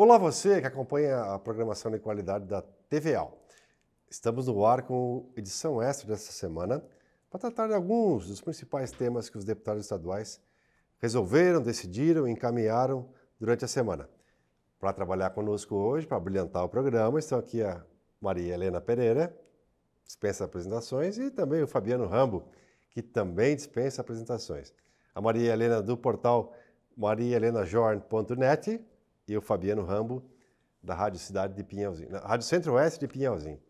Olá você que acompanha a programação de qualidade da TVA. Estamos no ar com edição extra desta semana para tratar de alguns dos principais temas que os deputados estaduais resolveram, decidiram e encaminharam durante a semana. Para trabalhar conosco hoje, para brilhantar o programa, estão aqui a Maria Helena Pereira, dispensa apresentações, e também o Fabiano Rambo, que também dispensa apresentações. A Maria Helena do portal mariahelenajorn.net e o Fabiano Rambo, da Rádio Cidade de Pinhalzinho, na Rádio Centro-Oeste de Pinhalzinho.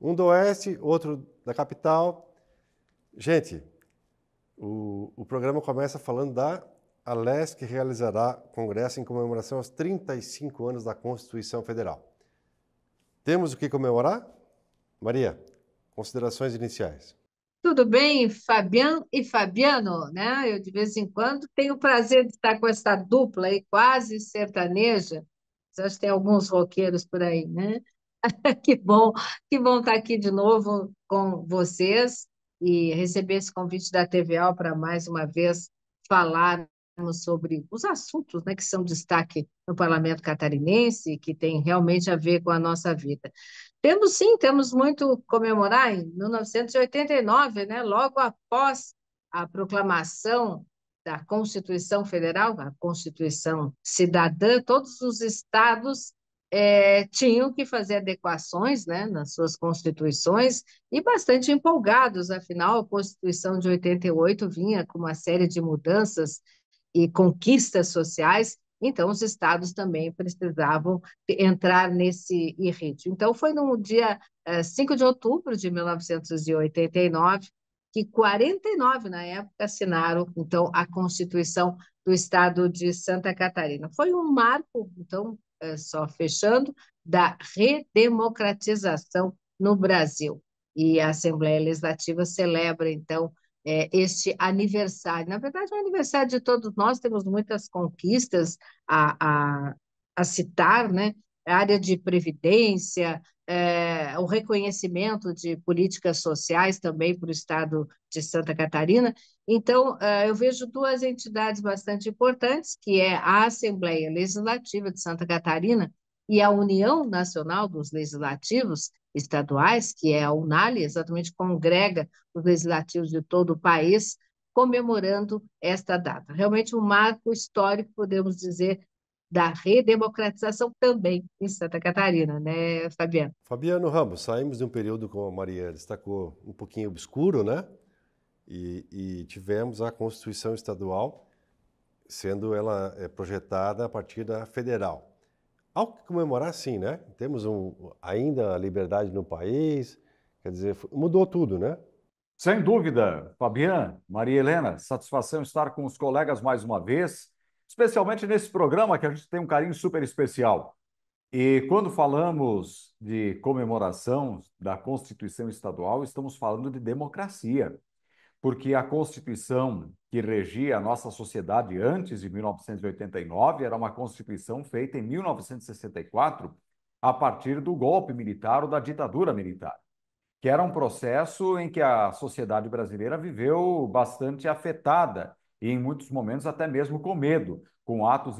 Um do Oeste, outro da capital. Gente, o, o programa começa falando da ALES, que realizará congresso em comemoração aos 35 anos da Constituição Federal. Temos o que comemorar? Maria, considerações iniciais. Tudo bem, Fabian e Fabiano, né? Eu de vez em quando tenho o prazer de estar com essa dupla aí, quase sertaneja. Acho que tem alguns roqueiros por aí, né? que bom, que bom estar aqui de novo com vocês e receber esse convite da TVA para mais uma vez falarmos sobre os assuntos, né, que são destaque no parlamento catarinense, que tem realmente a ver com a nossa vida. Temos sim, temos muito comemorar em 1989, né? logo após a proclamação da Constituição Federal, a Constituição Cidadã, todos os estados é, tinham que fazer adequações né, nas suas constituições e bastante empolgados, afinal, a Constituição de 88 vinha com uma série de mudanças e conquistas sociais então, os estados também precisavam entrar nesse ritmo. Então, foi no dia 5 eh, de outubro de 1989 que 49 na época assinaram então a Constituição do Estado de Santa Catarina. Foi um marco, então, eh, só fechando, da redemocratização no Brasil. E a Assembleia Legislativa celebra então é, este aniversário. Na verdade, é um aniversário de todos nós, temos muitas conquistas a, a, a citar, né? A área de previdência, é, o reconhecimento de políticas sociais também para o Estado de Santa Catarina. Então, é, eu vejo duas entidades bastante importantes, que é a Assembleia Legislativa de Santa Catarina, e a União Nacional dos Legislativos Estaduais, que é a UNALI, exatamente congrega os legislativos de todo o país, comemorando esta data. Realmente um marco histórico, podemos dizer, da redemocratização também em Santa Catarina, né, Fabiano? Fabiano Ramos, saímos de um período, como a Maria destacou, um pouquinho obscuro, né? E, e tivemos a Constituição Estadual, sendo ela eh, projetada a partir da federal. Algo que comemorar, sim, né? Temos um, ainda a liberdade no país, quer dizer, mudou tudo, né? Sem dúvida, Fabian, Maria Helena, satisfação estar com os colegas mais uma vez, especialmente nesse programa que a gente tem um carinho super especial. E quando falamos de comemoração da Constituição Estadual, estamos falando de democracia porque a Constituição que regia a nossa sociedade antes de 1989 era uma Constituição feita em 1964 a partir do golpe militar ou da ditadura militar, que era um processo em que a sociedade brasileira viveu bastante afetada e em muitos momentos até mesmo com medo, com atos,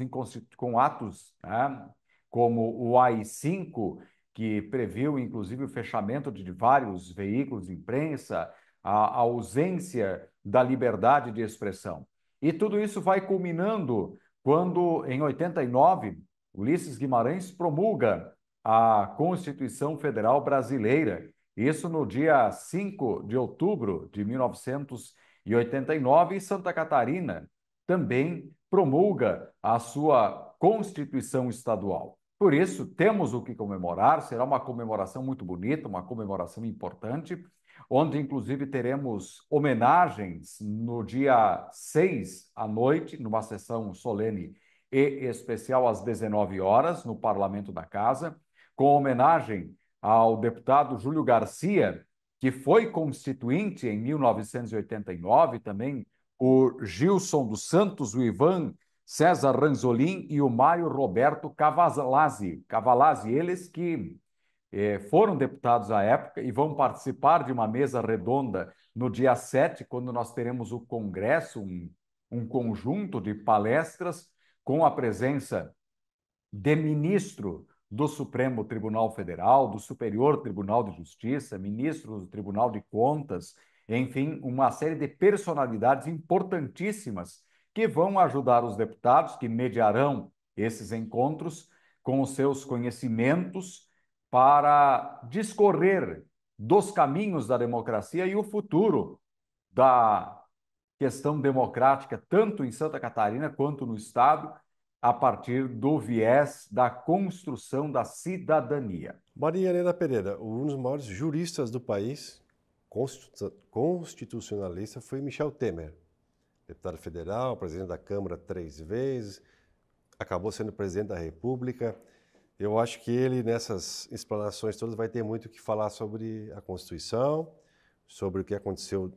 com atos né, como o AI-5, que previu inclusive o fechamento de vários veículos de imprensa, a, ausência da liberdade de expressão. E tudo isso vai culminando quando, em 89, Ulisses Guimarães promulga a Constituição Federal Brasileira. Isso no dia 5 de outubro de 1989, e Santa Catarina também promulga a sua Constituição Estadual. Por isso, temos o que comemorar, será uma comemoração muito bonita, uma comemoração importante, onde inclusive teremos homenagens no dia 6 à noite, numa sessão solene e especial às 19 horas, no Parlamento da Casa, com homenagem ao deputado Júlio Garcia, que foi constituinte em 1989, também o Gilson dos Santos, o Ivan César Ranzolin e o Mário Roberto Cavalazzi. Cavalazzi, eles que é, foram deputados à época e vão participar de uma mesa redonda no dia 7, quando nós teremos o Congresso, um, um conjunto de palestras com a presença de ministro do Supremo Tribunal Federal, do Superior Tribunal de Justiça, ministro do Tribunal de Contas, enfim, uma série de personalidades importantíssimas que vão ajudar os deputados que mediarão esses encontros com os seus conhecimentos para discorrer dos caminhos da democracia e o futuro da questão democrática, tanto em Santa Catarina quanto no Estado, a partir do viés da construção da cidadania. Maria Helena Pereira, um dos maiores juristas do país, constitucionalista, foi Michel Temer, deputado federal, presidente da Câmara três vezes, acabou sendo presidente da República. Eu acho que ele, nessas explanações todas, vai ter muito o que falar sobre a Constituição, sobre o que aconteceu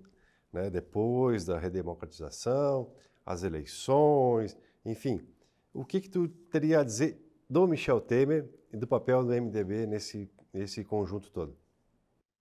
né, depois da redemocratização, as eleições, enfim. O que, que tu teria a dizer do Michel Temer e do papel do MDB nesse, nesse conjunto todo?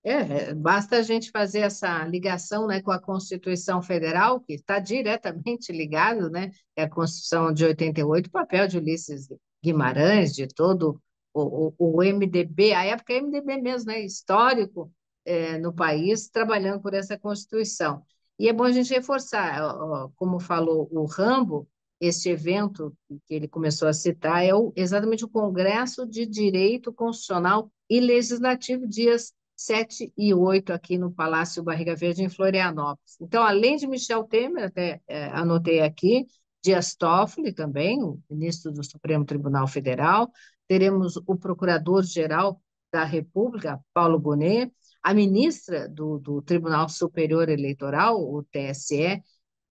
É, é, basta a gente fazer essa ligação né, com a Constituição Federal, que está diretamente ligado né, à é Constituição de 88, o papel de Ulisses Guimarães, de todo o, o, o MDB, a época é MDB mesmo, né, histórico é, no país, trabalhando por essa Constituição. E é bom a gente reforçar, ó, como falou o Rambo, este evento que ele começou a citar é o, exatamente o Congresso de Direito Constitucional e Legislativo, dias 7 e 8, aqui no Palácio Barriga Verde, em Florianópolis. Então, além de Michel Temer, até é, anotei aqui, Dias Toffoli também, o ministro do Supremo Tribunal Federal, teremos o procurador-geral da República, Paulo Gonet, a ministra do, do Tribunal Superior Eleitoral, o TSE,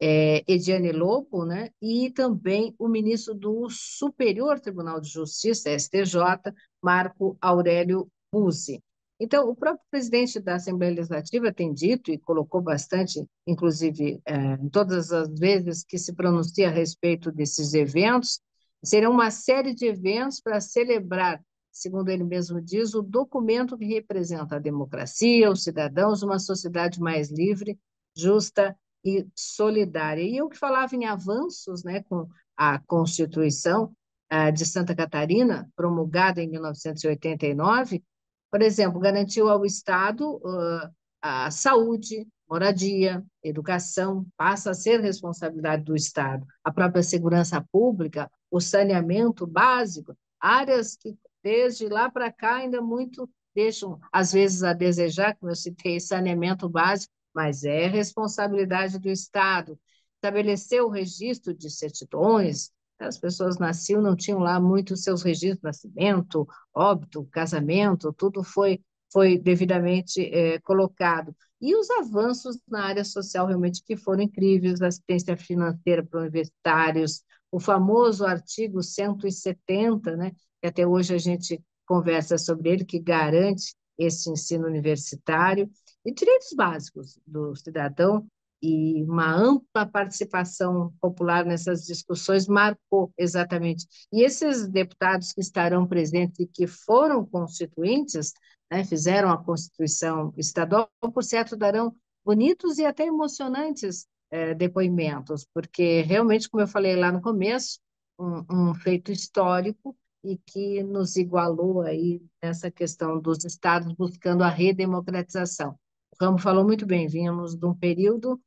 é, Ediane Lobo, né, e também o ministro do Superior Tribunal de Justiça, STJ, Marco Aurélio Buzzi. Então, o próprio presidente da Assembleia Legislativa tem dito e colocou bastante, inclusive, eh, todas as vezes que se pronuncia a respeito desses eventos, serão uma série de eventos para celebrar, segundo ele mesmo diz, o documento que representa a democracia, os cidadãos, uma sociedade mais livre, justa e solidária. E eu que falava em avanços né, com a Constituição ah, de Santa Catarina, promulgada em 1989, por exemplo, garantiu ao Estado uh, a saúde, moradia, educação, passa a ser responsabilidade do Estado. A própria segurança pública, o saneamento básico, áreas que desde lá para cá ainda muito deixam, às vezes, a desejar, como eu citei, saneamento básico, mas é responsabilidade do Estado. Estabelecer o registro de certidões, as pessoas nasciam, não tinham lá muitos seus registros de nascimento, óbito, casamento, tudo foi, foi devidamente é, colocado. E os avanços na área social realmente que foram incríveis, assistência financeira para universitários, o famoso artigo 170, né, que até hoje a gente conversa sobre ele, que garante esse ensino universitário, e direitos básicos do cidadão e uma ampla participação popular nessas discussões marcou exatamente. E esses deputados que estarão presentes e que foram constituintes, né, fizeram a Constituição Estadual, por certo, darão bonitos e até emocionantes eh, depoimentos, porque realmente, como eu falei lá no começo, um, um feito histórico e que nos igualou aí nessa questão dos estados buscando a redemocratização. O Ramo falou muito bem, vínhamos de um período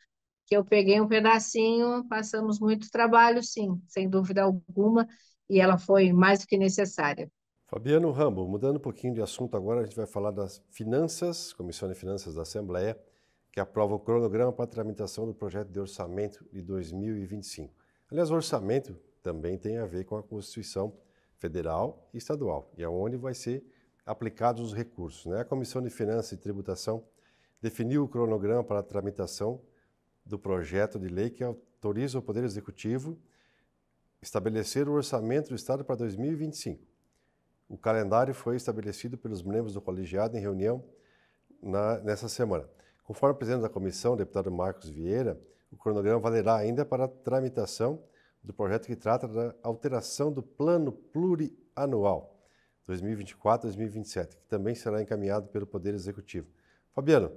que eu peguei um pedacinho, passamos muito trabalho, sim, sem dúvida alguma, e ela foi mais do que necessária. Fabiano Rambo, mudando um pouquinho de assunto agora, a gente vai falar das finanças, Comissão de Finanças da Assembleia, que aprova o cronograma para a tramitação do projeto de orçamento de 2025. Aliás, o orçamento também tem a ver com a Constituição Federal e Estadual, e é onde vai ser aplicados os recursos. Né? A Comissão de Finanças e Tributação definiu o cronograma para a tramitação do projeto de lei que autoriza o Poder Executivo estabelecer o orçamento do Estado para 2025. O calendário foi estabelecido pelos membros do colegiado em reunião na, nessa semana. Conforme o presidente da comissão, o deputado Marcos Vieira, o cronograma valerá ainda para a tramitação do projeto que trata da alteração do plano plurianual 2024-2027, que também será encaminhado pelo Poder Executivo. Fabiano,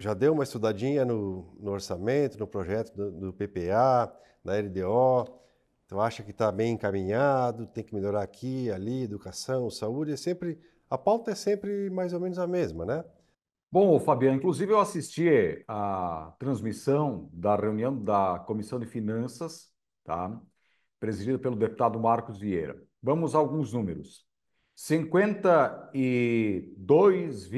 já deu uma estudadinha no, no orçamento, no projeto do, do PPA, da LDO, então acha que está bem encaminhado, tem que melhorar aqui, ali, educação, saúde, é sempre a pauta é sempre mais ou menos a mesma, né? Bom, Fabiano, inclusive eu assisti a transmissão da reunião da Comissão de Finanças, tá? Presidida pelo deputado Marcos Vieira. Vamos a alguns números. 52,6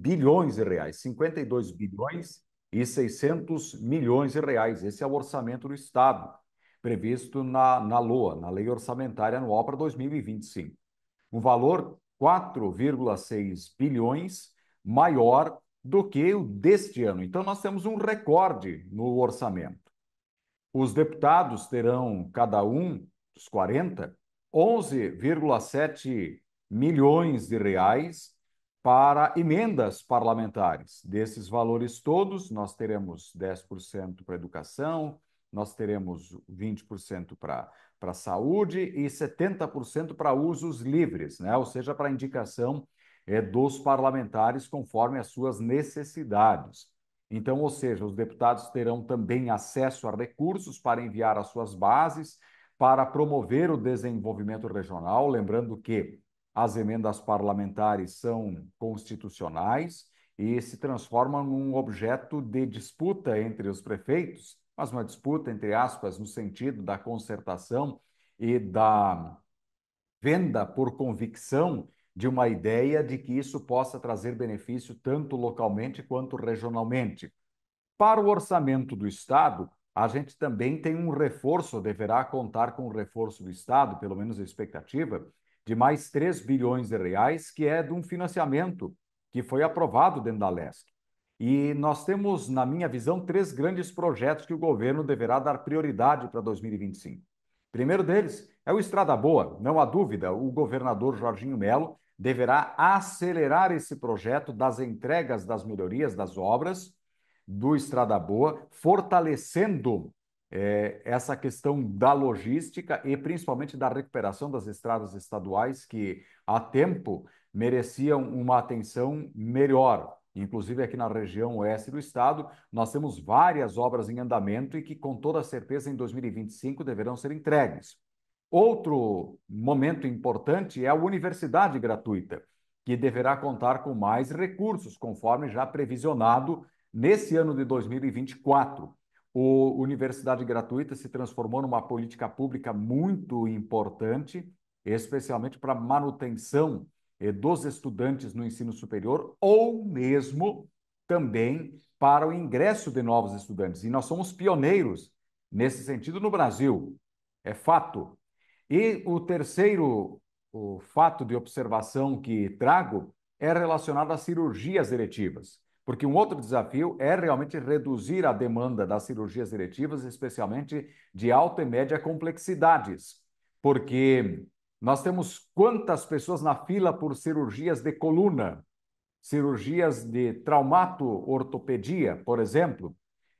bilhões de reais, 52 bilhões e 600 milhões de reais. Esse é o orçamento do Estado, previsto na, na LOA, na Lei Orçamentária Anual para 2025. Um valor 4,6 bilhões maior do que o deste ano. Então, nós temos um recorde no orçamento. Os deputados terão, cada um dos 40, 11,7 milhões de reais para emendas parlamentares. Desses valores todos, nós teremos 10% para educação, nós teremos 20% para para saúde e 70% para usos livres, né? ou seja, para indicação é, dos parlamentares conforme as suas necessidades. Então, ou seja, os deputados terão também acesso a recursos para enviar as suas bases para promover o desenvolvimento regional, lembrando que as emendas parlamentares são constitucionais e se transformam num objeto de disputa entre os prefeitos, mas uma disputa, entre aspas, no sentido da concertação e da venda por convicção de uma ideia de que isso possa trazer benefício tanto localmente quanto regionalmente. Para o orçamento do Estado, a gente também tem um reforço, deverá contar com o um reforço do Estado, pelo menos a expectativa, de mais 3 bilhões de reais, que é de um financiamento que foi aprovado dentro da LESC. E nós temos, na minha visão, três grandes projetos que o governo deverá dar prioridade para 2025. O primeiro deles é o Estrada Boa. Não há dúvida, o governador Jorginho Melo deverá acelerar esse projeto das entregas das melhorias das obras do Estrada Boa, fortalecendo é, essa questão da logística e principalmente da recuperação das estradas estaduais que há tempo mereciam uma atenção melhor. Inclusive aqui na região oeste do estado, nós temos várias obras em andamento e que com toda certeza em 2025 deverão ser entregues. Outro momento importante é a universidade gratuita, que deverá contar com mais recursos, conforme já previsionado Nesse ano de 2024, o Universidade Gratuita se transformou numa política pública muito importante, especialmente para manutenção eh, dos estudantes no ensino superior ou mesmo também para o ingresso de novos estudantes. E nós somos pioneiros nesse sentido no Brasil. É fato. E o terceiro o fato de observação que trago é relacionado às cirurgias eletivas. Porque um outro desafio é realmente reduzir a demanda das cirurgias eletivas, especialmente de alta e média complexidades. Porque nós temos quantas pessoas na fila por cirurgias de coluna, cirurgias de traumato-ortopedia, por exemplo,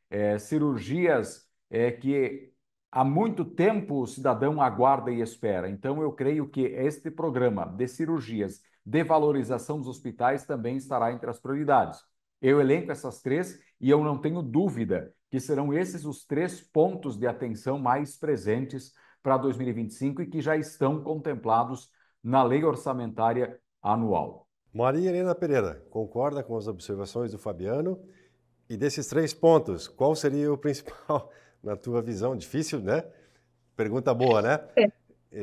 é, cirurgias é, que há muito tempo o cidadão aguarda e espera. Então, eu creio que este programa de cirurgias de valorização dos hospitais também estará entre as prioridades. Eu elenco essas três e eu não tenho dúvida que serão esses os três pontos de atenção mais presentes para 2025 e que já estão contemplados na lei orçamentária anual. Maria Helena Pereira, concorda com as observações do Fabiano? E desses três pontos, qual seria o principal na tua visão? Difícil, né? Pergunta boa, né? É.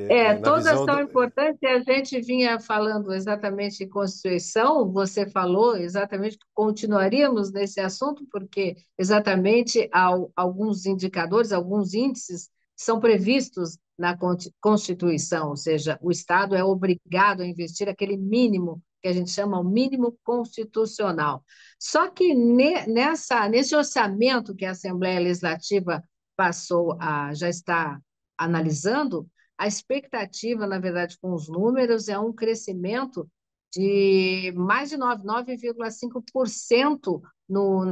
É, é todas são do... importantes e a gente vinha falando exatamente em Constituição, você falou exatamente que continuaríamos nesse assunto, porque exatamente ao, alguns indicadores, alguns índices são previstos na Constituição, ou seja, o Estado é obrigado a investir aquele mínimo que a gente chama o mínimo constitucional. Só que ne, nessa, nesse orçamento que a Assembleia Legislativa passou a já está analisando, a expectativa, na verdade, com os números é um crescimento de mais de 9,5%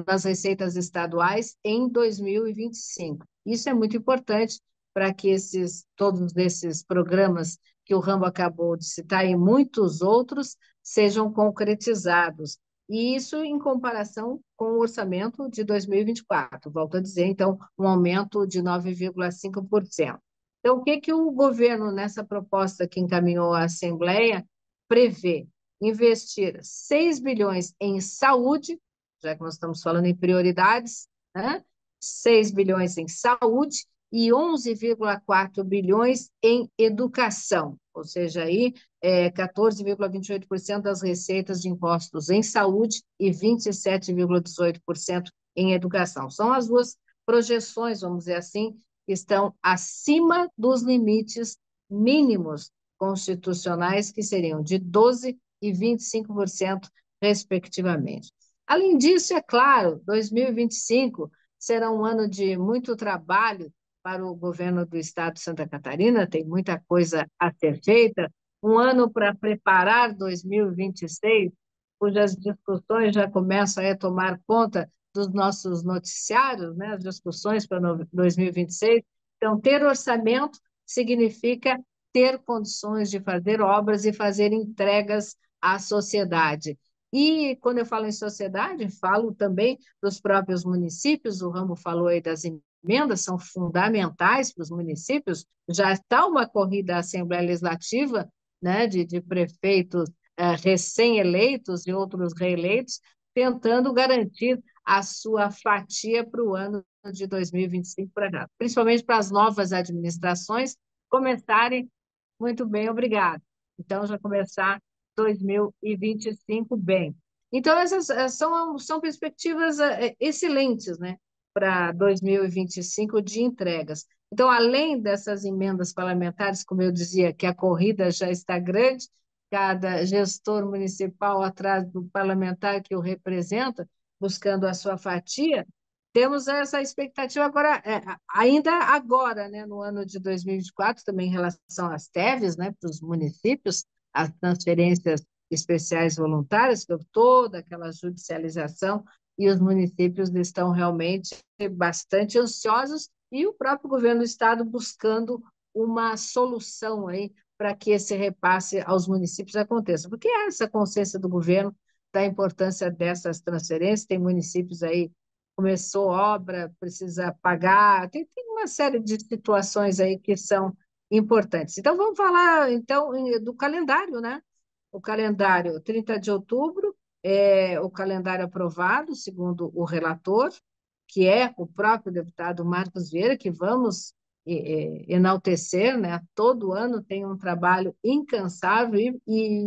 nas receitas estaduais em 2025. Isso é muito importante para que esses todos esses programas que o Rambo acabou de citar e muitos outros sejam concretizados. E isso em comparação com o orçamento de 2024. Volto a dizer, então, um aumento de 9,5%. Então, o que, que o governo, nessa proposta que encaminhou à Assembleia, prevê? Investir 6 bilhões em saúde, já que nós estamos falando em prioridades, né? 6 bilhões em saúde e 11,4 bilhões em educação, ou seja, aí é 14,28% das receitas de impostos em saúde e 27,18% em educação. São as duas projeções, vamos dizer assim, estão acima dos limites mínimos constitucionais, que seriam de 12% e 25%, respectivamente. Além disso, é claro, 2025 será um ano de muito trabalho para o governo do estado de Santa Catarina, tem muita coisa a ser feita, um ano para preparar 2026, cujas discussões já começam a tomar conta dos nossos noticiários, né, as discussões para 2026. Então, ter orçamento significa ter condições de fazer obras e fazer entregas à sociedade. E quando eu falo em sociedade, falo também dos próprios municípios, o Ramo falou aí das emendas, são fundamentais para os municípios, já está uma corrida à Assembleia Legislativa né, de, de prefeitos eh, recém-eleitos e outros reeleitos, tentando garantir a sua fatia para o ano de 2025, principalmente para as novas administrações começarem muito bem, obrigado. Então, já começar 2025 bem. Então, essas eh, são, são perspectivas eh, eh, excelentes né, para 2025 de entregas. Então, além dessas emendas parlamentares, como eu dizia, que a corrida já está grande, cada gestor municipal atrás do parlamentar que o representa, buscando a sua fatia, temos essa expectativa agora, é, ainda agora, né, no ano de 2024, também em relação às TEVs, né, para os municípios, as transferências especiais voluntárias, então toda aquela judicialização, e os municípios estão realmente bastante ansiosos, e o próprio governo do estado buscando uma solução aí para que esse repasse aos municípios aconteça, porque é essa consciência do governo da importância dessas transferências. Tem municípios aí começou obra, precisa pagar, tem, tem uma série de situações aí que são importantes. Então vamos falar então do calendário, né? O calendário 30 de outubro é o calendário aprovado, segundo o relator, que é o próprio deputado Marcos Vieira, que vamos enaltecer, né? Todo ano tem um trabalho incansável e,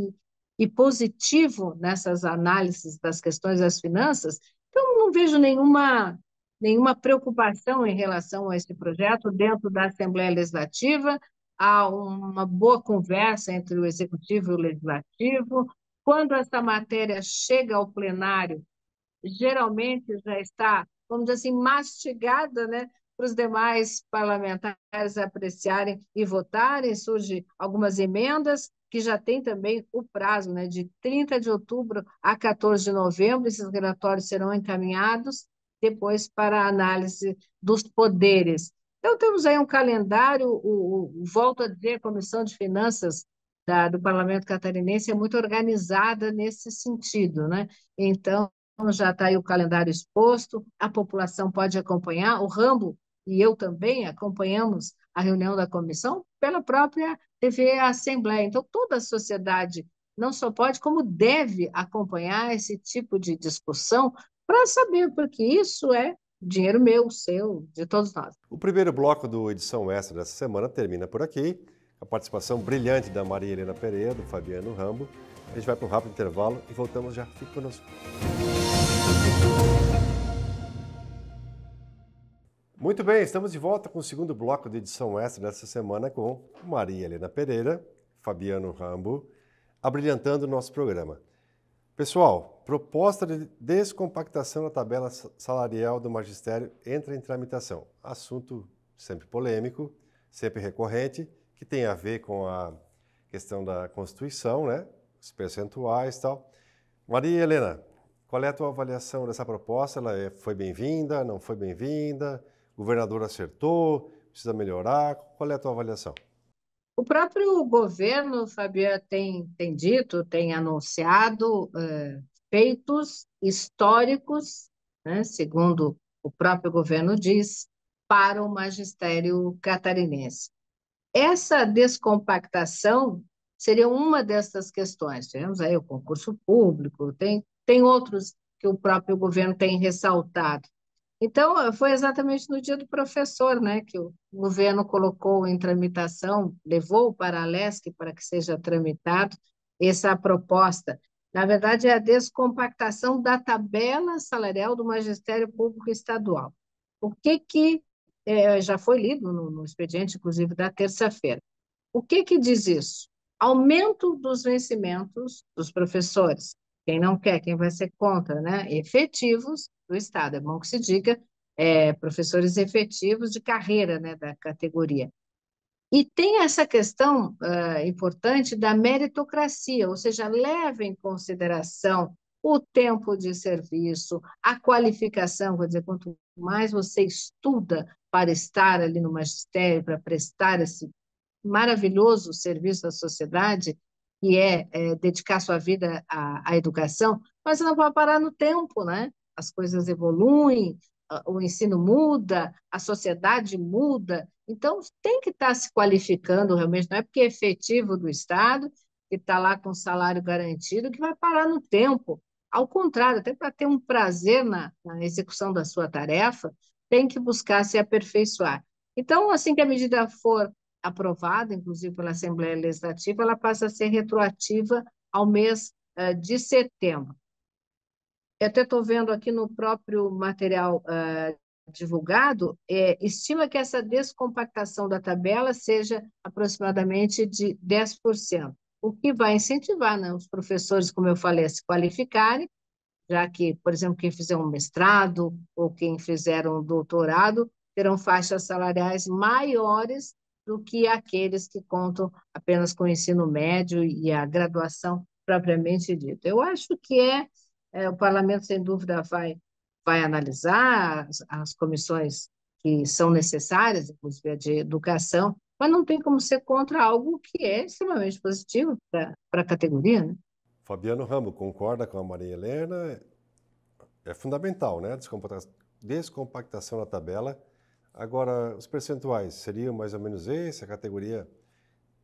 e e positivo nessas análises das questões das finanças, então não vejo nenhuma, nenhuma preocupação em relação a esse projeto dentro da Assembleia Legislativa. Há uma boa conversa entre o Executivo e o Legislativo. Quando essa matéria chega ao plenário, geralmente já está, vamos dizer assim, mastigada, né? para os demais parlamentares apreciarem e votarem. Surgem algumas emendas, que já tem também o prazo né, de 30 de outubro a 14 de novembro. Esses relatórios serão encaminhados depois para a análise dos poderes. Então, temos aí um calendário, o, o, volto a dizer, a Comissão de Finanças da, do Parlamento Catarinense é muito organizada nesse sentido, né? Então, já está aí o calendário exposto, a população pode acompanhar, o Rambo e eu também acompanhamos a reunião da comissão pela própria TV é a Assembleia. Então, toda a sociedade não só pode, como deve acompanhar esse tipo de discussão para saber, porque isso é dinheiro meu, seu, de todos nós. O primeiro bloco do Edição Extra dessa semana termina por aqui. A participação brilhante da Maria Helena Pereira, do Fabiano Rambo. A gente vai para um rápido intervalo e voltamos já. Fique conosco. Muito bem, estamos de volta com o segundo bloco de edição extra dessa semana com Maria Helena Pereira, Fabiano Rambo, abrilhantando o nosso programa. Pessoal, proposta de descompactação da tabela salarial do magistério entra em tramitação. Assunto sempre polêmico, sempre recorrente, que tem a ver com a questão da Constituição, né? Os percentuais e tal. Maria Helena, qual é a tua avaliação dessa proposta? Ela é, foi bem-vinda, não foi bem-vinda? O governador acertou? Precisa melhorar? Qual é a tua avaliação? O próprio governo, Fabio, tem, tem dito, tem anunciado é, feitos históricos, né, segundo o próprio governo diz, para o magistério catarinense. Essa descompactação seria uma dessas questões. Temos aí o concurso público, tem, tem outros que o próprio governo tem ressaltado. Então, foi exatamente no dia do professor, né, que o governo colocou em tramitação, levou para a LESC para que seja tramitado essa proposta. Na verdade, é a descompactação da tabela salarial do magistério público estadual. O que que é, já foi lido no, no expediente, inclusive, da terça-feira. O que que diz isso? Aumento dos vencimentos dos professores, quem não quer, quem vai ser contra, né? Efetivos do Estado. É bom que se diga é, professores efetivos de carreira, né, da categoria. E tem essa questão uh, importante da meritocracia, ou seja, leva em consideração o tempo de serviço, a qualificação, quer dizer, quanto mais você estuda para estar ali no magistério, para prestar esse maravilhoso serviço à sociedade, que é, é dedicar sua vida à, à, educação, mas não pode parar no tempo, né? As coisas evoluem, o ensino muda, a sociedade muda, então tem que estar tá se qualificando realmente, não é porque é efetivo do Estado, que está lá com salário garantido, que vai parar no tempo. Ao contrário, até para ter um prazer na, na execução da sua tarefa, tem que buscar se aperfeiçoar. Então, assim que a medida for aprovada, inclusive pela Assembleia Legislativa, ela passa a ser retroativa ao mês uh, de setembro. Eu até estou vendo aqui no próprio material uh, divulgado, é, estima que essa descompactação da tabela seja aproximadamente de 10%, o que vai incentivar né, os professores, como eu falei, a se qualificarem, já que, por exemplo, quem fizer um mestrado ou quem fizer um doutorado terão faixas salariais maiores do que aqueles que contam apenas com o ensino médio e a graduação propriamente dita. Eu acho que é, é o parlamento sem dúvida vai vai analisar as, as comissões que são necessárias, inclusive a de educação, mas não tem como ser contra algo que é extremamente positivo para a categoria. Né? Fabiano Ramo concorda com a Maria Helena. É fundamental, né? Descompactação da tabela Agora, os percentuais seriam mais ou menos esse? A categoria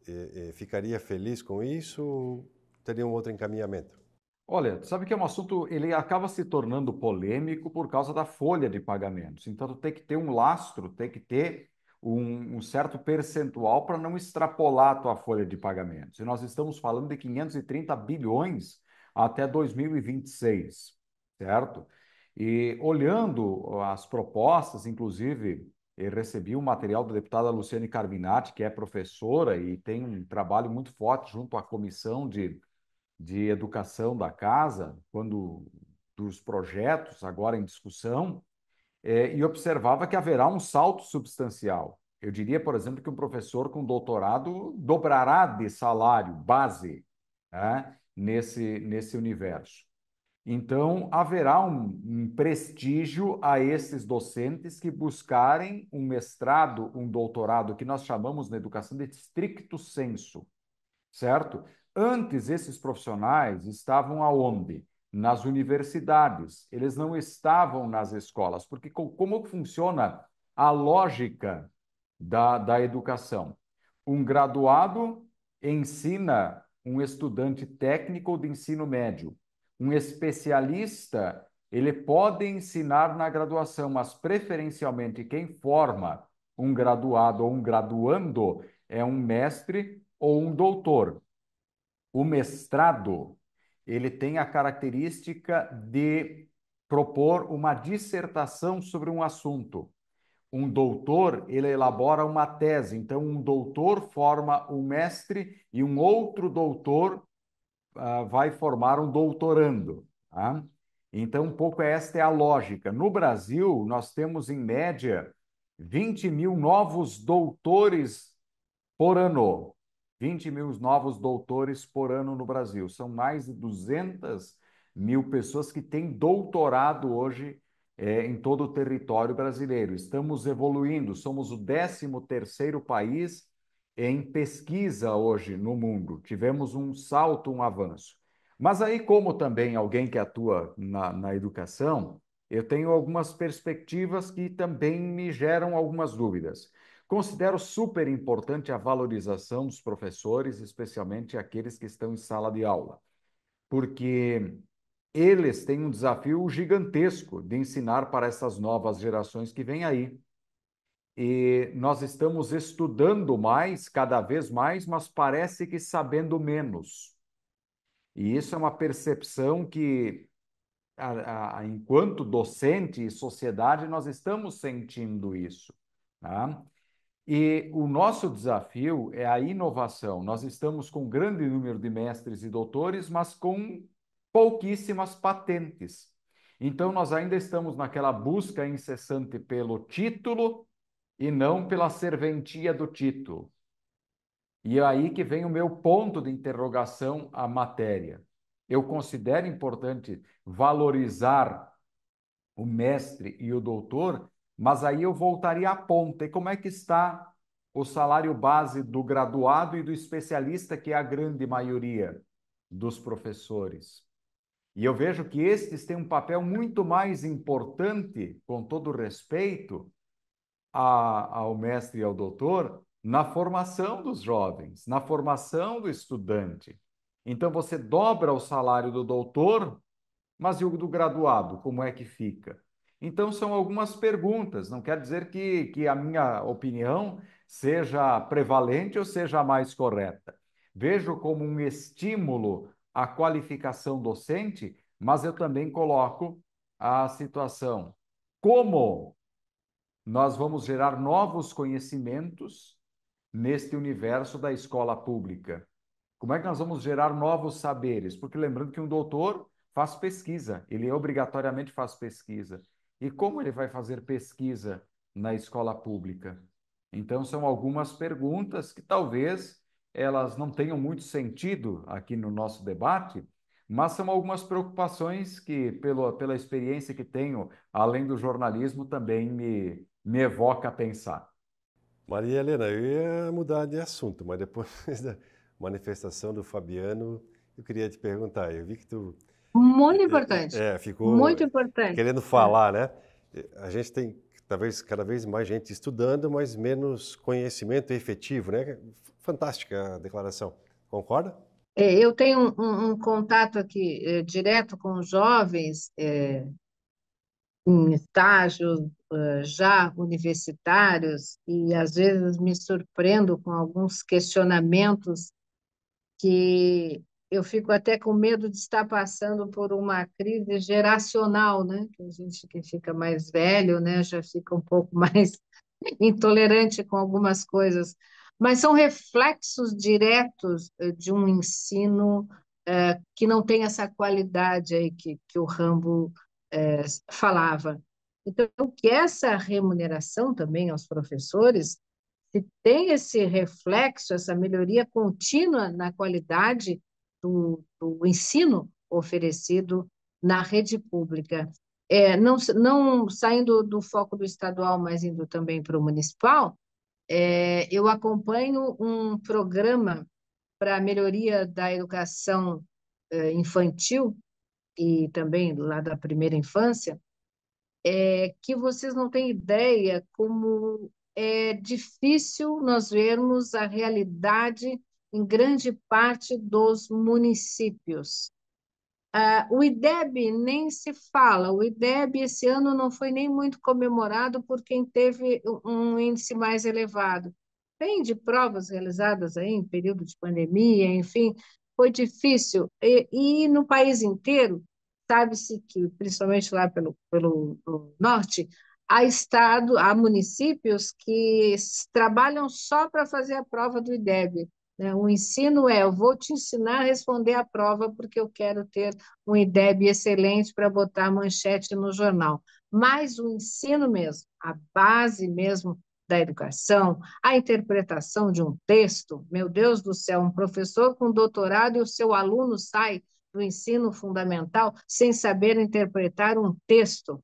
eh, eh, ficaria feliz com isso? Ou teria um outro encaminhamento? Olha, sabe que é um assunto, ele acaba se tornando polêmico por causa da folha de pagamentos. Então, tem que ter um lastro, tem que ter um, um certo percentual para não extrapolar a tua folha de pagamentos. E nós estamos falando de 530 bilhões até 2026, certo? E olhando as propostas, inclusive eu recebi o um material da deputada Luciane Carminati, que é professora e tem um trabalho muito forte junto à comissão de, de educação da casa, quando dos projetos agora em discussão, é, e observava que haverá um salto substancial. Eu diria, por exemplo, que um professor com doutorado dobrará de salário base né, nesse, nesse universo. Então, haverá um, um, prestígio a esses docentes que buscarem um mestrado, um doutorado, que nós chamamos na educação de estricto senso, certo? Antes, esses profissionais estavam aonde? Nas universidades, eles não estavam nas escolas, porque como funciona a lógica da, da educação? Um graduado ensina um estudante técnico de ensino médio um especialista, ele pode ensinar na graduação, mas preferencialmente quem forma um graduado ou um graduando é um mestre ou um doutor. O mestrado, ele tem a característica de propor uma dissertação sobre um assunto. Um doutor, ele elabora uma tese, então um doutor forma um mestre e um outro doutor uh, vai formar um doutorando. Tá? Então, um pouco esta é a lógica. No Brasil, nós temos, em média, 20 mil novos doutores por ano. 20 mil novos doutores por ano no Brasil. São mais de 200 mil pessoas que têm doutorado hoje é, em todo o território brasileiro. Estamos evoluindo, somos o 13 terceiro país em pesquisa hoje no mundo. Tivemos um salto, um avanço. Mas aí, como também alguém que atua na, na educação, eu tenho algumas perspectivas que também me geram algumas dúvidas. Considero super importante a valorização dos professores, especialmente aqueles que estão em sala de aula, porque eles têm um desafio gigantesco de ensinar para essas novas gerações que vêm aí e nós estamos estudando mais, cada vez mais, mas parece que sabendo menos. E isso é uma percepção que, a, a, enquanto docente e sociedade, nós estamos sentindo isso. Tá? E o nosso desafio é a inovação. Nós estamos com um grande número de mestres e doutores, mas com pouquíssimas patentes. Então, nós ainda estamos naquela busca incessante pelo título, e não pela serventia do Tito. E é aí que vem o meu ponto de interrogação à matéria. Eu considero importante valorizar o mestre e o doutor, mas aí eu voltaria à ponta. E como é que está o salário base do graduado e do especialista, que é a grande maioria dos professores? E eu vejo que estes têm um papel muito mais importante, com todo respeito, a, ao mestre e ao doutor na formação dos jovens, na formação do estudante. Então você dobra o salário do doutor, mas e o do graduado, como é que fica? Então são algumas perguntas, não quer dizer que, que a minha opinião seja prevalente ou seja a mais correta. Vejo como um estímulo à qualificação docente, mas eu também coloco a situação. Como nós vamos gerar novos conhecimentos neste universo da escola pública. Como é que nós vamos gerar novos saberes? Porque lembrando que um doutor faz pesquisa, ele obrigatoriamente faz pesquisa. E como ele vai fazer pesquisa na escola pública? Então, são algumas perguntas que talvez elas não tenham muito sentido aqui no nosso debate, mas são algumas preocupações que, pelo, pela experiência que tenho, além do jornalismo, também me, me evoca a pensar. Maria Helena, eu ia mudar de assunto, mas depois da manifestação do Fabiano, eu queria te perguntar. Eu vi que tu. Muito é, é, importante. É, ficou. Muito importante. Querendo falar, né? A gente tem talvez cada vez mais gente estudando, mas menos conhecimento efetivo, né? Fantástica a declaração. Concorda? É, eu tenho um, um, um contato aqui é, direto com jovens é, em estágios eh, já universitários e às vezes me surpreendo com alguns questionamentos que eu fico até com medo de estar passando por uma crise geracional, né? Que a gente que fica mais velho, né, já fica um pouco mais intolerante com algumas coisas, mas são reflexos diretos eh, de um ensino eh, que não tem essa qualidade aí que, que o Rambo eh, falava. Então, que essa remuneração também aos professores, se tem esse reflexo, essa melhoria contínua na qualidade do, do ensino oferecido na rede pública. É, não, não saindo do foco do estadual, mas indo também para o municipal, é, eu acompanho um programa para a melhoria da educação é, infantil e também lá da primeira infância, é que vocês não têm ideia como é difícil nós vermos a realidade em grande parte dos municípios. Uh, o IDEB nem se fala, o IDEB esse ano não foi nem muito comemorado por quem teve um índice mais elevado. vem de provas realizadas aí em período de pandemia, enfim, foi difícil. E, e no país inteiro, sabe-se que, principalmente lá pelo, pelo norte, há estado, há municípios que trabalham só para fazer a prova do IDEB. Né? O ensino é, eu vou te ensinar a responder a prova porque eu quero ter um IDEB excelente para botar manchete no jornal. Mas o ensino mesmo, a base mesmo da educação, a interpretação de um texto. Meu Deus do céu, um professor com doutorado e o seu aluno sai do ensino fundamental sem saber interpretar um texto.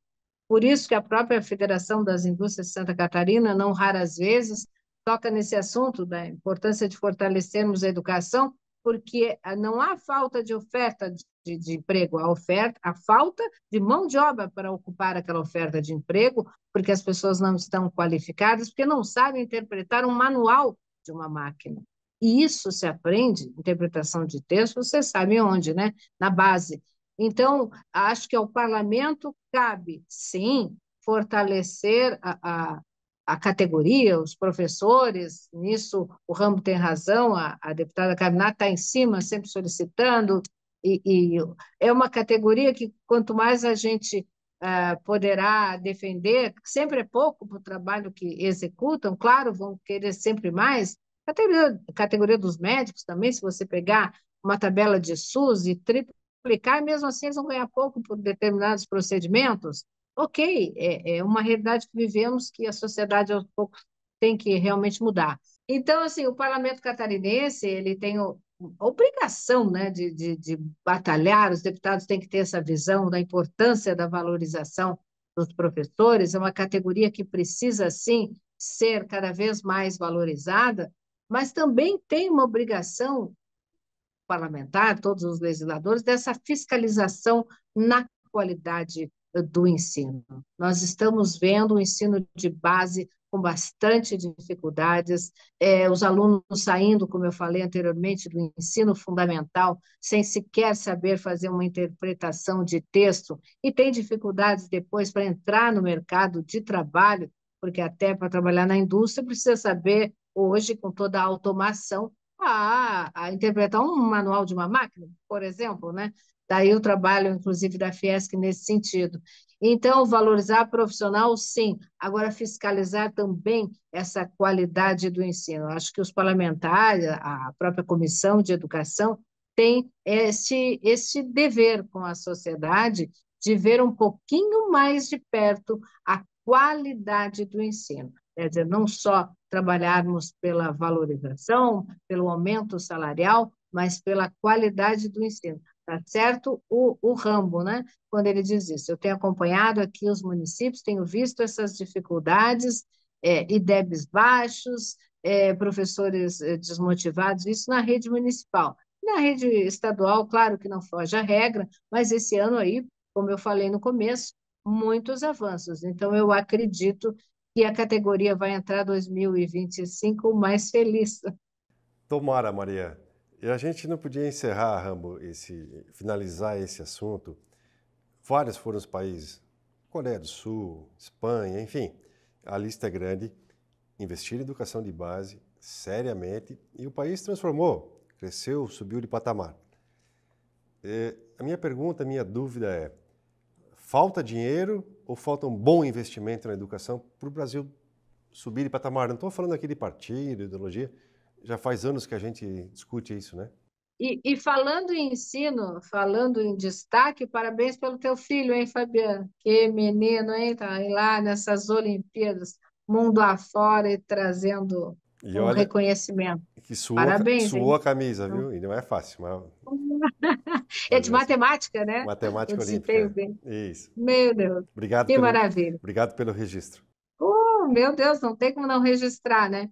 Por isso que a própria Federação das Indústrias de Santa Catarina, não raras vezes, toca nesse assunto da importância de fortalecermos a educação, porque não há falta de oferta de, de emprego, a oferta, a falta de mão de obra para ocupar aquela oferta de emprego, porque as pessoas não estão qualificadas, porque não sabem interpretar um manual de uma máquina. E isso se aprende, interpretação de texto, você sabe onde, né? Na base. Então, acho que ao parlamento cabe, sim, fortalecer a, a, a categoria, os professores, nisso o Rambo tem razão, a, a deputada Carnat está em cima, sempre solicitando, e, e é uma categoria que quanto mais a gente uh, poderá defender, sempre é pouco para o trabalho que executam, claro, vão querer sempre mais. Categoria, categoria dos médicos também, se você pegar uma tabela de SUS e triplicar, mesmo assim eles vão ganhar pouco por determinados procedimentos. Ok, é, é uma realidade que vivemos que a sociedade aos poucos tem que realmente mudar. Então, assim, o parlamento catarinense ele tem obrigação né, de, de, de batalhar, os deputados têm que ter essa visão da importância da valorização dos professores, é uma categoria que precisa, sim, ser cada vez mais valorizada, mas também tem uma obrigação parlamentar, todos os legisladores, dessa fiscalização na qualidade do ensino. Nós estamos vendo o ensino de base com bastante dificuldades, é, os alunos saindo, como eu falei anteriormente, do ensino fundamental, sem sequer saber fazer uma interpretação de texto, e tem dificuldades depois para entrar no mercado de trabalho, porque até para trabalhar na indústria precisa saber, hoje, com toda a automação, a, a interpretar um manual de uma máquina, por exemplo, né? Daí tá o trabalho, inclusive, da Fiesc nesse sentido. Então, valorizar profissional, sim. Agora, fiscalizar também essa qualidade do ensino. Acho que os parlamentares, a própria Comissão de Educação, tem este, este dever com a sociedade de ver um pouquinho mais de perto a qualidade do ensino. Quer dizer, não só trabalharmos pela valorização, pelo aumento salarial, mas pela qualidade do ensino tá certo? O, o Rambo, né? Quando ele diz isso, eu tenho acompanhado aqui os municípios, tenho visto essas dificuldades, é, IDEBs baixos, é, professores é, desmotivados, isso na rede municipal. Na rede estadual, claro que não foge à regra, mas esse ano aí, como eu falei no começo, muitos avanços. Então, eu acredito que a categoria vai entrar 2025 mais feliz. Tomara, Maria. E a gente não podia encerrar, Rambo, esse, finalizar esse assunto. Vários foram os países, Coreia do Sul, Espanha, enfim, a lista é grande. Investir em educação de base seriamente e o país transformou, cresceu, subiu de patamar. E a minha pergunta, a minha dúvida é: falta dinheiro ou falta um bom investimento na educação para o Brasil subir de patamar? Não estou falando aqui de partido, ideologia já faz anos que a gente discute isso, né? E, e, falando em ensino, falando em destaque, parabéns pelo teu filho, hein, Fabiano? Que menino, hein? Tá aí lá nessas Olimpíadas, mundo afora e trazendo e um olha, reconhecimento. Que suou, parabéns, suou a camisa, viu? Então. E não é fácil. Mas... é de matemática, né? Matemática olímpica. Isso. Meu Deus. Obrigado que pelo, maravilha. Obrigado pelo registro. Uh, meu Deus, não tem como não registrar, né?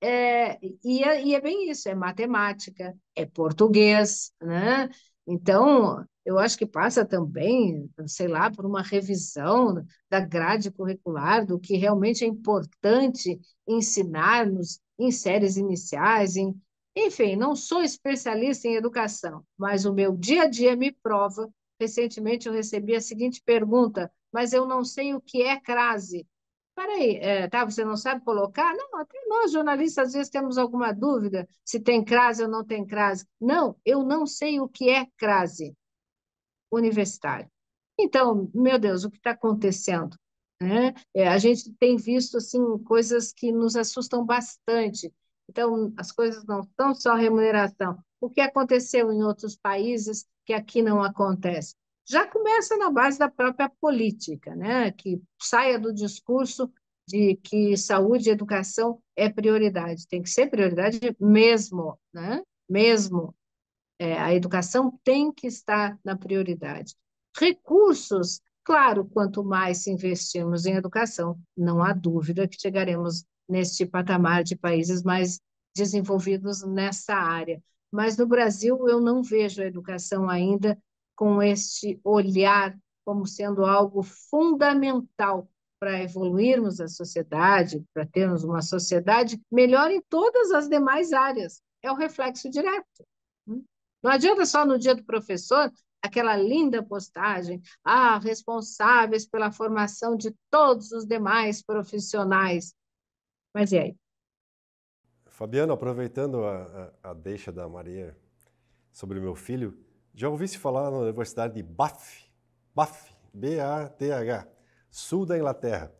É, e, é, e é bem isso, é matemática, é português, né? Então, eu acho que passa também, sei lá, por uma revisão da grade curricular, do que realmente é importante ensinarmos em séries iniciais, em, enfim, não sou especialista em educação, mas o meu dia a dia me prova. Recentemente eu recebi a seguinte pergunta, mas eu não sei o que é crase. Peraí, é, tá, você não sabe colocar? Não, até nós jornalistas às vezes temos alguma dúvida se tem crase ou não tem crase. Não, eu não sei o que é crase universitário. Então, meu Deus, o que está acontecendo? Né? É, a gente tem visto assim coisas que nos assustam bastante. Então, as coisas não são só remuneração. O que aconteceu em outros países que aqui não acontece? já começa na base da própria política, né? que saia do discurso de que saúde e educação é prioridade, tem que ser prioridade mesmo, né? mesmo. É, a educação tem que estar na prioridade. Recursos, claro, quanto mais investirmos em educação, não há dúvida que chegaremos neste patamar de países mais desenvolvidos nessa área. Mas no Brasil eu não vejo a educação ainda com este olhar como sendo algo fundamental para evoluirmos a sociedade, para termos uma sociedade melhor em todas as demais áreas. É o reflexo direto. Né? Não adianta só no dia do professor aquela linda postagem, ah, responsáveis pela formação de todos os demais profissionais. Mas e aí? Fabiano, aproveitando a, a, a deixa da Maria sobre meu filho, já ouvi se falar na Universidade de Bath, Bath, B-A-T-H, sul da Inglaterra.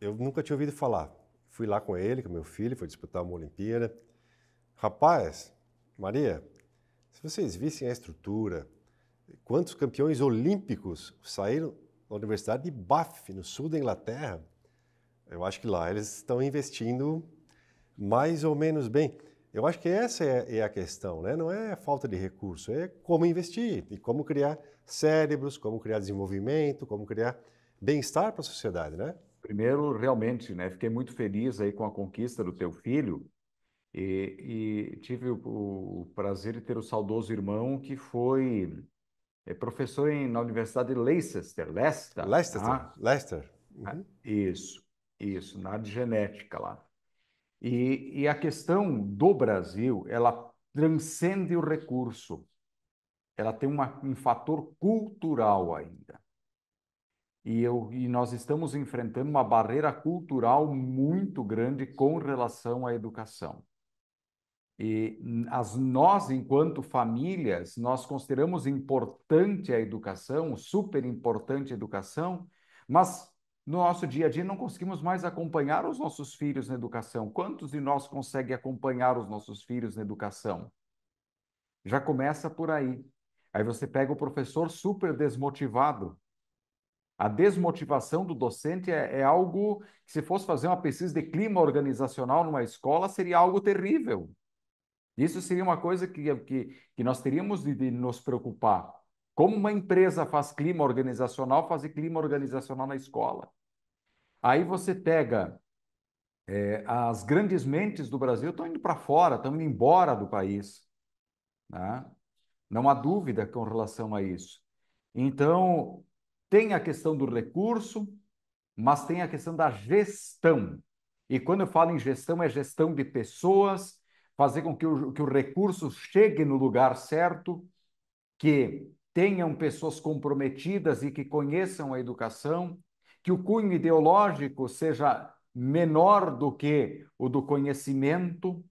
Eu nunca tinha ouvido falar. Fui lá com ele, com meu filho, foi disputar uma Olimpíada. Rapaz, Maria, se vocês vissem a estrutura, quantos campeões olímpicos saíram da Universidade de Bath, no sul da Inglaterra, eu acho que lá eles estão investindo mais ou menos bem. Eu acho que essa é, é a questão, né? não é falta de recurso, é como investir e como criar cérebros, como criar desenvolvimento, como criar bem-estar para a sociedade, né? Primeiro, realmente, né, fiquei muito feliz aí com a conquista do teu filho e, e tive o, o, prazer de ter o saudoso irmão que foi é, professor em, na Universidade de Leicester, Leicester. Leicester, né? Leicester. Ah, uhum. Isso, isso, na área de genética lá. E, e a questão do Brasil, ela transcende o recurso. Ela tem uma, um fator cultural ainda. E, eu, e nós estamos enfrentando uma barreira cultural muito grande com relação à educação. E as, nós, enquanto famílias, nós consideramos importante a educação, super importante a educação, mas no nosso dia a dia não conseguimos mais acompanhar os nossos filhos na educação. Quantos de nós conseguem acompanhar os nossos filhos na educação? Já começa por aí. Aí você pega o professor super desmotivado. A desmotivação do docente é, é algo que, se fosse fazer uma pesquisa de clima organizacional numa escola, seria algo terrível. Isso seria uma coisa que, que, que nós teríamos de, de nos preocupar. Como uma empresa faz clima organizacional, fazer clima organizacional na escola. Aí você pega é, as grandes mentes do Brasil estão indo para fora, estão indo embora do país. Né? Não há dúvida com relação a isso. Então, tem a questão do recurso, mas tem a questão da gestão. E quando eu falo em gestão, é gestão de pessoas, fazer com que o, que o recurso chegue no lugar certo, que tenham pessoas comprometidas e que conheçam a educação, que o cunho ideológico seja menor do que o do conhecimento.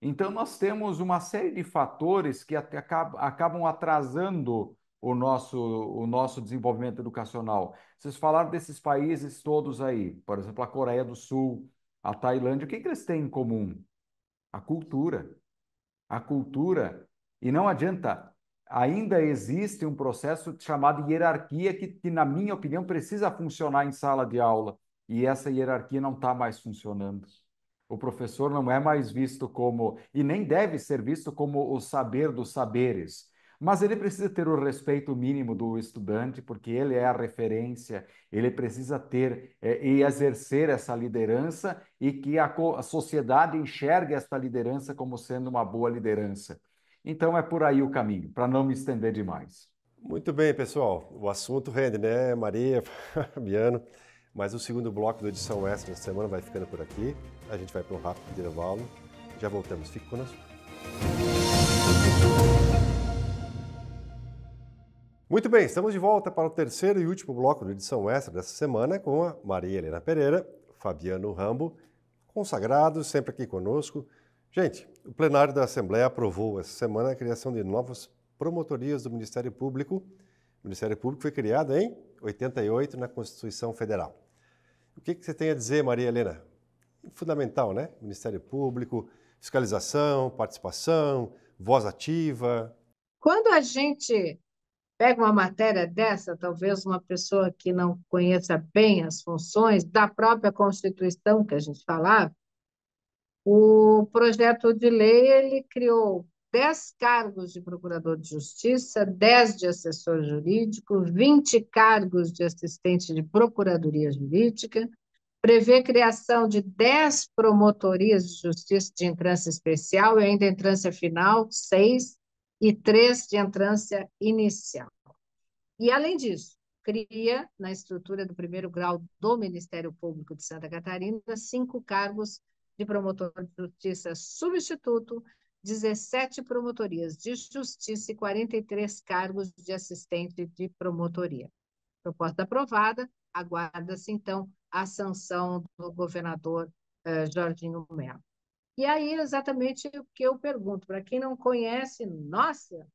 Então, nós temos uma série de fatores que acabam atrasando o nosso, o nosso desenvolvimento educacional. Vocês falaram desses países todos aí, por exemplo, a Coreia do Sul, a Tailândia, o que, que eles têm em comum? A cultura. A cultura. E não adianta ainda existe um processo chamado hierarquia que, que, na minha opinião, precisa funcionar em sala de aula. E essa hierarquia não está mais funcionando. O professor não é mais visto como, e nem deve ser visto como o saber dos saberes. Mas ele precisa ter o respeito mínimo do estudante, porque ele é a referência, ele precisa ter é, e exercer essa liderança e que a, a sociedade enxergue essa liderança como sendo uma boa liderança. Então é por aí o caminho, para não me estender demais. Muito bem, pessoal. O assunto rende, né, Maria, Fabiano? Mas o segundo bloco da Edição Extra da semana vai ficando por aqui. A gente vai para um rápido intervalo. Já voltamos. Fique conosco. Muito bem, estamos de volta para o terceiro e último bloco da Edição Extra dessa semana com a Maria Helena Pereira, Fabiano Rambo, consagrados, sempre aqui conosco, Gente, o plenário da Assembleia aprovou essa semana a criação de novas promotorias do Ministério Público. O Ministério Público foi criado em 88 na Constituição Federal. O que, que você tem a dizer, Maria Helena? Fundamental, né? Ministério Público, fiscalização, participação, voz ativa. Quando a gente pega uma matéria dessa, talvez uma pessoa que não conheça bem as funções da própria Constituição que a gente falava, o projeto de lei ele criou 10 cargos de procurador de justiça, 10 de assessor jurídico, 20 cargos de assistente de procuradoria jurídica, prevê criação de 10 promotorias de justiça de entrância especial e ainda entrância final, 6, e 3 de entrância inicial. E, além disso, cria, na estrutura do primeiro grau do Ministério Público de Santa Catarina, cinco cargos de promotor de justiça substituto, 17 promotorias de justiça e 43 cargos de assistente de promotoria. Proposta aprovada, aguarda-se então a sanção do governador eh, Jorginho Melo. E aí exatamente o que eu pergunto, para quem não conhece, nossa,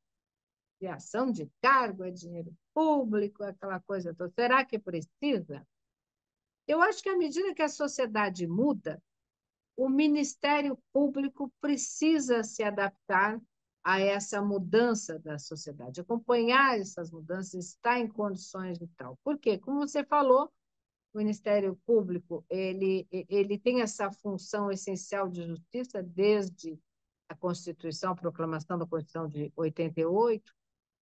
criação de cargo é dinheiro público, é aquela coisa toda, será que precisa? Eu acho que à medida que a sociedade muda, o Ministério Público precisa se adaptar a essa mudança da sociedade, acompanhar essas mudanças, estar em condições de tal. Por quê? Como você falou, o Ministério Público ele, ele tem essa função essencial de justiça desde a Constituição, a proclamação da Constituição de 88,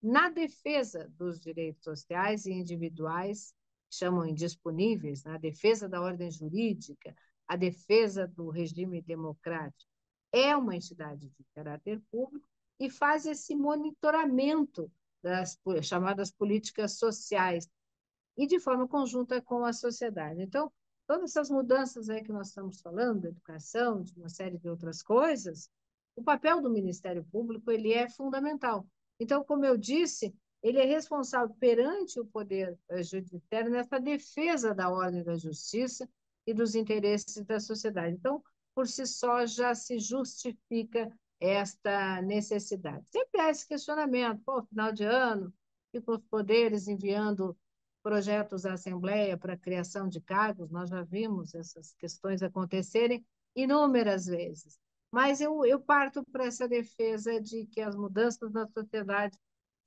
na defesa dos direitos sociais e individuais, chamam indisponíveis, na né? defesa da ordem jurídica, a defesa do regime democrático é uma entidade de caráter público e faz esse monitoramento das chamadas políticas sociais e de forma conjunta com a sociedade. Então, todas essas mudanças aí que nós estamos falando, educação, de uma série de outras coisas, o papel do Ministério Público ele é fundamental. Então, como eu disse, ele é responsável perante o poder judiciário nessa defesa da ordem da justiça e dos interesses da sociedade. Então, por si só, já se justifica esta necessidade. Sempre há esse questionamento, pô, final de ano, e com os poderes enviando projetos à Assembleia para criação de cargos, nós já vimos essas questões acontecerem inúmeras vezes. Mas eu, eu parto para essa defesa de que as mudanças na sociedade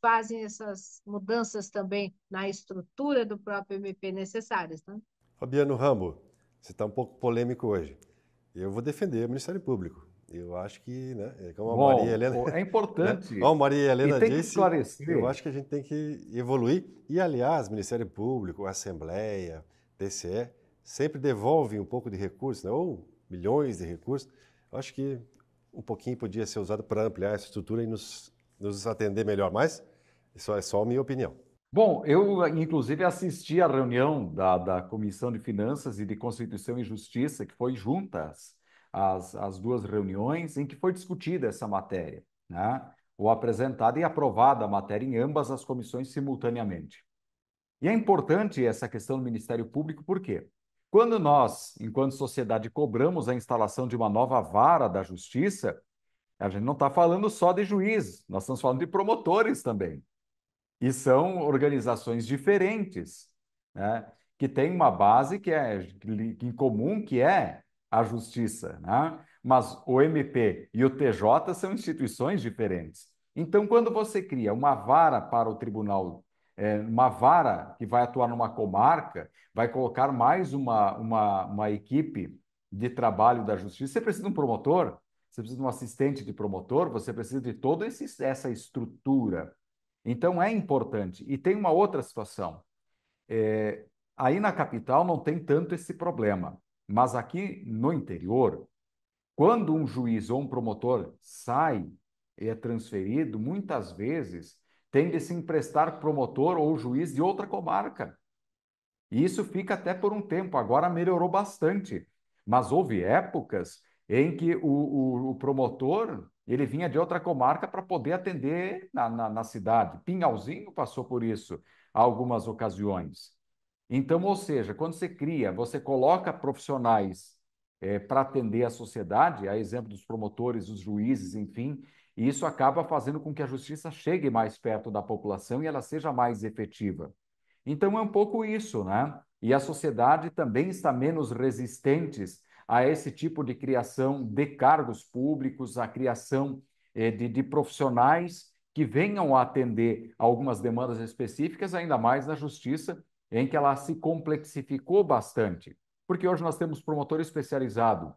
fazem essas mudanças também na estrutura do próprio MP necessárias. Né? Fabiano Rambo, você está um pouco polêmico hoje. Eu vou defender o Ministério Público. Eu acho que, né, é como a Bom, Maria Helena. É né? importante. Né, como a Maria Helena e tem disse, que eu acho que a gente tem que evoluir. E, aliás, Ministério Público, Assembleia, TCE, sempre devolvem um pouco de recursos, né, ou milhões de recursos. Eu acho que um pouquinho podia ser usado para ampliar essa estrutura e nos, nos atender melhor. Mas isso é só a minha opinião. Bom, eu, inclusive, assisti à reunião da, da Comissão de Finanças e de Constituição e Justiça, que foi juntas as, as duas reuniões, em que foi discutida essa matéria, né? ou apresentada e aprovada a matéria em ambas as comissões simultaneamente. E é importante essa questão do Ministério Público, por quê? Quando nós, enquanto sociedade, cobramos a instalação de uma nova vara da justiça, a gente não está falando só de juízes, nós estamos falando de promotores também. E são organizações diferentes, né? que têm uma base que é em comum, que é a justiça. Né? Mas o MP e o TJ são instituições diferentes. Então, quando você cria uma vara para o tribunal, é, uma vara que vai atuar numa comarca, vai colocar mais uma, uma, uma equipe de trabalho da justiça, você precisa de um promotor, você precisa de um assistente de promotor, você precisa de toda essa estrutura. Então é importante. E tem uma outra situação. É, aí na capital não tem tanto esse problema, mas aqui no interior, quando um juiz ou um promotor sai e é transferido, muitas vezes tem de se emprestar promotor ou juiz de outra comarca. E isso fica até por um tempo, agora melhorou bastante. Mas houve épocas em que o, o, o promotor ele vinha de outra comarca para poder atender na, na, na cidade. Pinhalzinho passou por isso algumas ocasiões. Então, ou seja, quando você cria, você coloca profissionais é, para atender a sociedade, a exemplo dos promotores, dos juízes, enfim, e isso acaba fazendo com que a justiça chegue mais perto da população e ela seja mais efetiva. Então, é um pouco isso, né? E a sociedade também está menos resistente a esse tipo de criação de cargos públicos, a criação eh, de, de profissionais que venham a atender algumas demandas específicas, ainda mais na justiça, em que ela se complexificou bastante. Porque hoje nós temos promotor especializado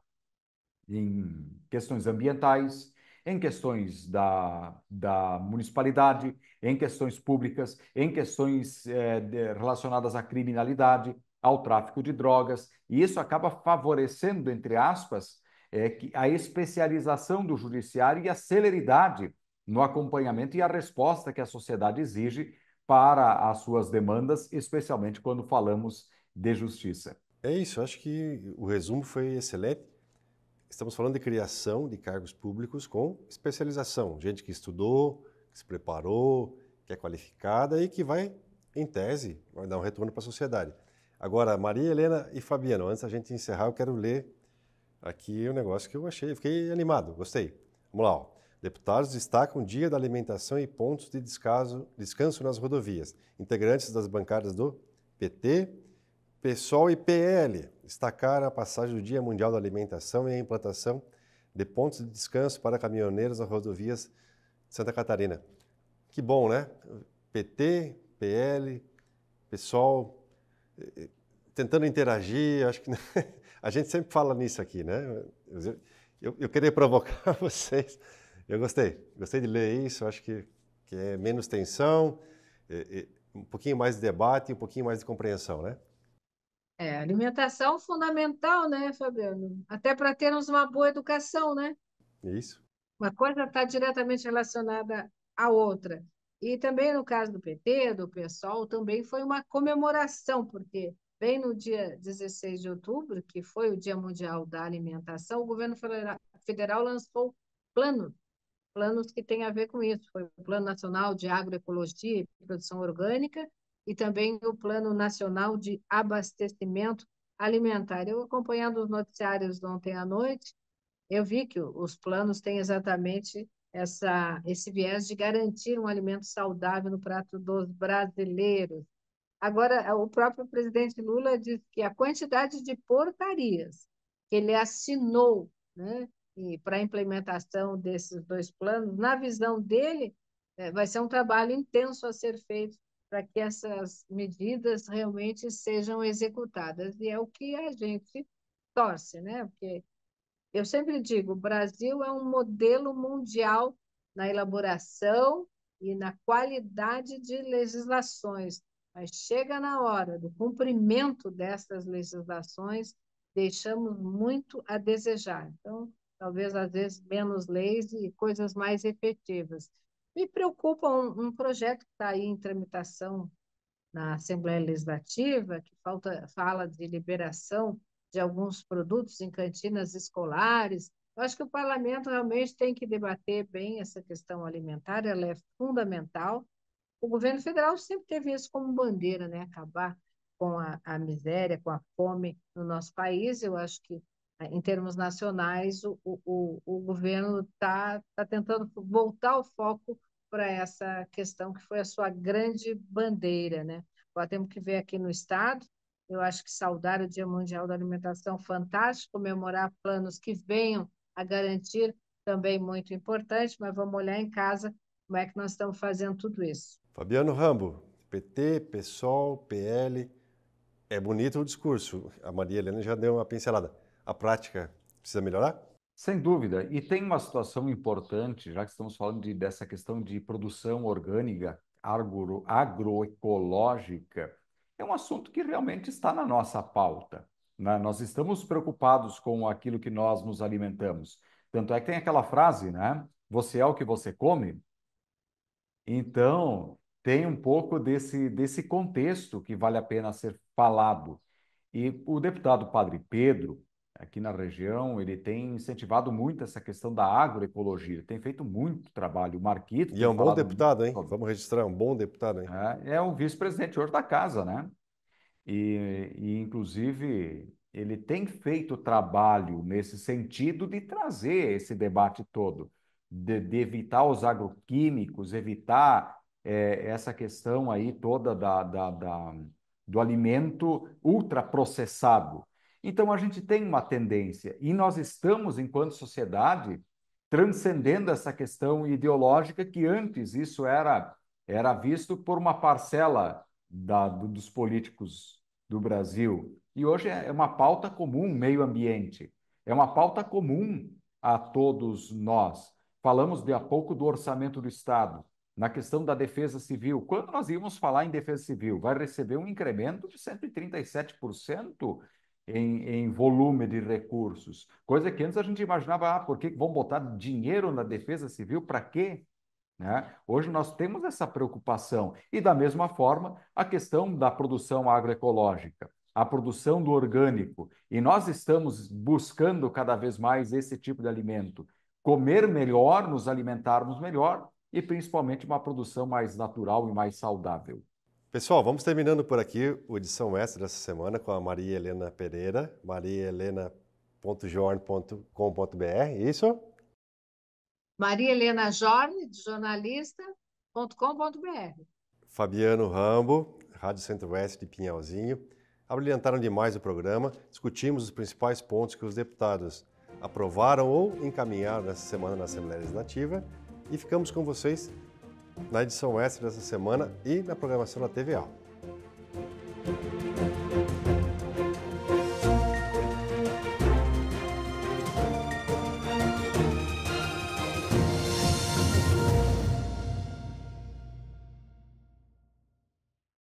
em questões ambientais, em questões da, da municipalidade, em questões públicas, em questões eh, relacionadas à criminalidade, ao tráfico de drogas, e isso acaba favorecendo, entre aspas, é, a especialização do judiciário e a celeridade no acompanhamento e a resposta que a sociedade exige para as suas demandas, especialmente quando falamos de justiça. É isso, acho que o resumo foi excelente. Estamos falando de criação de cargos públicos com especialização, gente que estudou, que se preparou, que é qualificada e que vai, em tese, vai dar um retorno para a sociedade. Agora, Maria Helena e Fabiano, antes da gente encerrar, eu quero ler aqui o um negócio que eu achei, fiquei animado, gostei. Vamos lá, ó. Deputados destacam dia da alimentação e pontos de descaso, descanso nas rodovias. Integrantes das bancadas do PT, PSOL e PL destacaram a passagem do Dia Mundial da Alimentação e a implantação de pontos de descanso para caminhoneiros nas rodovias de Santa Catarina. Que bom, né? PT, PL, PSOL, tentando interagir, acho que a gente sempre fala nisso aqui, né? Eu, eu queria provocar vocês. Eu gostei, gostei de ler isso. Acho que, que é menos tensão, é, é, um pouquinho mais de debate, um pouquinho mais de compreensão, né? É, alimentação fundamental, né, Fabiano? Até para termos uma boa educação, né? Isso. Uma coisa está diretamente relacionada à outra. E também no caso do PT, do PSOL, também foi uma comemoração, porque bem no dia 16 de outubro, que foi o Dia Mundial da Alimentação, o governo federal lançou planos, planos que têm a ver com isso. Foi o Plano Nacional de Agroecologia e Produção Orgânica e também o Plano Nacional de Abastecimento Alimentar. Eu acompanhando os noticiários ontem à noite, eu vi que os planos têm exatamente essa, esse viés de garantir um alimento saudável no prato dos brasileiros. Agora, é, o próprio presidente Lula diz que a quantidade de portarias que ele assinou né, para a implementação desses dois planos, na visão dele, é, vai ser um trabalho intenso a ser feito para que essas medidas realmente sejam executadas. E é o que a gente torce, né? porque eu sempre digo, o Brasil é um modelo mundial na elaboração e na qualidade de legislações, mas chega na hora do cumprimento dessas legislações, deixamos muito a desejar. Então, talvez às vezes menos leis e coisas mais efetivas. Me preocupa um, um projeto que está aí em tramitação na Assembleia Legislativa, que falta, fala de liberação de alguns produtos em cantinas escolares. Eu acho que o parlamento realmente tem que debater bem essa questão alimentar, ela é fundamental. O governo federal sempre teve isso como bandeira, né? acabar com a, a miséria, com a fome no nosso país. Eu acho que, eh, em termos nacionais, o, o, o governo está tá tentando voltar o foco para essa questão que foi a sua grande bandeira. Né? Agora temos que ver aqui no Estado, eu acho que saudar o Dia Mundial da Alimentação fantástico, comemorar planos que venham a garantir também muito importante, mas vamos olhar em casa como é que nós estamos fazendo tudo isso. Fabiano Rambo, PT, PSOL, PL, é bonito o discurso. A Maria Helena já deu uma pincelada. A prática precisa melhorar? Sem dúvida. E tem uma situação importante, já que estamos falando de, dessa questão de produção orgânica, agro, agroecológica, é um assunto que realmente está na nossa pauta. Né? Nós estamos preocupados com aquilo que nós nos alimentamos. Tanto é que tem aquela frase, né? Você é o que você come. Então, tem um pouco desse, desse contexto que vale a pena ser falado. E o deputado Padre Pedro, aqui na região, ele tem incentivado muito essa questão da agroecologia, tem feito muito trabalho. O Marquito. E é um bom deputado, hein? Vamos registrar, é um bom deputado, hein? É, é o vice-presidente hoje da casa, né? E, e, inclusive, ele tem feito trabalho nesse sentido de trazer esse debate todo, de, de evitar os agroquímicos, evitar é, essa questão aí toda da, da, da do alimento ultraprocessado. Então a gente tem uma tendência e nós estamos, enquanto sociedade, transcendendo essa questão ideológica que antes isso era era visto por uma parcela da, dos políticos do Brasil e hoje é, é uma pauta comum meio ambiente, é uma pauta comum a todos nós. Falamos de há pouco do orçamento do Estado, na questão da defesa civil. Quando nós íamos falar em defesa civil, vai receber um incremento de 137% em, em, volume de recursos. Coisa que antes a gente imaginava, ah, por que vão botar dinheiro na defesa civil? Para quê? Né? Hoje nós temos essa preocupação. E, da mesma forma, a questão da produção agroecológica, a produção do orgânico. E nós estamos buscando cada vez mais esse tipo de alimento. Comer melhor, nos alimentarmos melhor e, principalmente, uma produção mais natural e mais saudável. Pessoal, vamos terminando por aqui o edição extra dessa semana com a Maria Helena Pereira, mariahelena.jorn.com.br, é isso? Maria Helena Jorn, de jornalista.com.br. Fabiano Rambo, Rádio Centro-Oeste de Pinhalzinho, abrilhantaram demais o programa, discutimos os principais pontos que os deputados aprovaram ou encaminharam nessa semana na Assembleia Legislativa e ficamos com vocês na edição extra dessa semana e na programação da TVA.